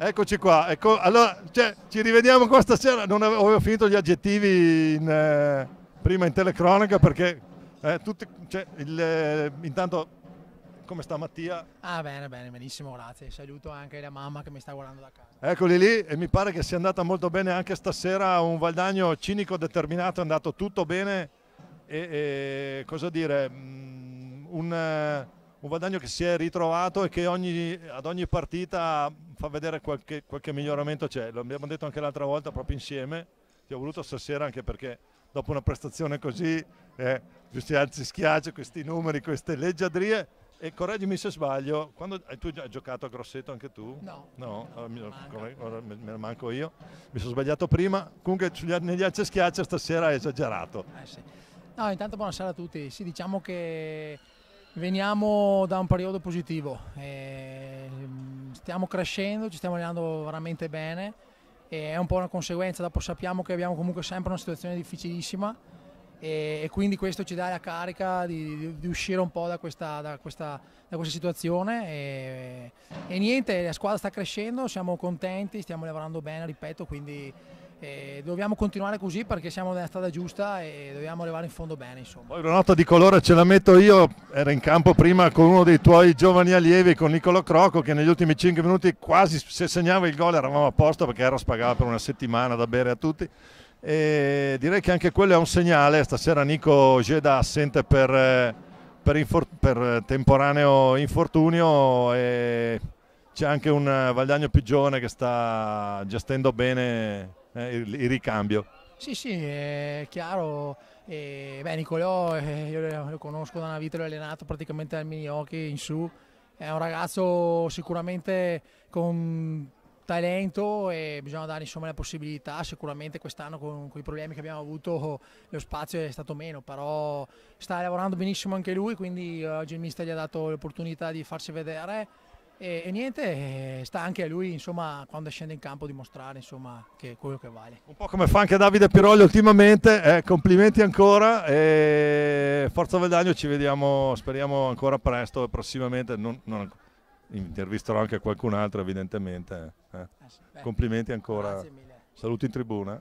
Eccoci qua, ecco, allora cioè, ci rivediamo qua stasera, non avevo, finito gli aggettivi in, eh, prima in telecronaca perché eh, tutti, cioè, il, eh, intanto come sta Mattia? Ah bene, bene, benissimo, grazie, saluto anche la mamma che mi sta guardando da casa. Eccoli lì e mi pare che sia andata molto bene anche stasera, un Valdagno cinico, determinato, è andato tutto bene e, e cosa dire, mh, mm, un un guadagno che si è ritrovato e che ogni, ad ogni partita fa vedere qualche, qualche miglioramento c'è. Lo abbiamo detto anche l'altra volta proprio insieme, ti ho voluto stasera anche perché dopo una prestazione così eh, questi alzi schiacci, questi numeri, queste leggiadrie. E correggimi se sbaglio, quando tu hai giocato a Grosseto anche tu? No, no, no ah, mi, manco. me ne manco io, mi sono sbagliato prima, comunque negli alzi schiacci stasera hai esagerato. Eh sì. No, intanto buonasera a tutti, sì diciamo che Veniamo da un periodo positivo, eh, stiamo crescendo, ci stiamo allenando veramente bene e è un po' una conseguenza, dopo sappiamo che abbiamo comunque sempre una situazione difficilissima e, e quindi questo ci dà la carica di, di, di uscire un po' da questa, da questa, da questa situazione e, e niente, la squadra sta crescendo, siamo contenti, stiamo lavorando bene, ripeto, quindi e dobbiamo continuare così perché siamo nella strada giusta e dobbiamo arrivare in fondo bene. Insomma. Poi una nota di colore ce la metto io, era in campo prima con uno dei tuoi giovani allievi, con Niccolo Croco che negli ultimi 5 minuti quasi se segnava il gol eravamo a posto perché Eros pagava per una settimana da bere a tutti. E direi che anche quello è un segnale, stasera Nico Geda assente per, per, infor per temporaneo infortunio e c'è anche un Valdagno Pigione che sta gestendo bene eh, il, ricambio. Sì, sì, è chiaro. E, beh, Nicolò, eh, io lo conosco da una vita, l'ho allenato praticamente dal mini hockey in su. È un ragazzo sicuramente con talento e bisogna dare insomma la possibilità. Sicuramente quest'anno con, con i problemi che abbiamo avuto lo spazio è stato meno, però sta lavorando benissimo anche lui, quindi oggi il mister gli ha dato l'opportunità di farsi vedere e, e, niente, eh, sta anche a lui insomma, quando scende in campo dimostrare insomma, che è quello che vale. Un po' come fa anche Davide Pirolli ultimamente, eh, complimenti ancora e Forza Vedagno ci vediamo, speriamo ancora presto e prossimamente, non, non, intervisterò anche qualcun altro evidentemente. Eh. Eh, eh sì, complimenti ancora, saluti in tribuna.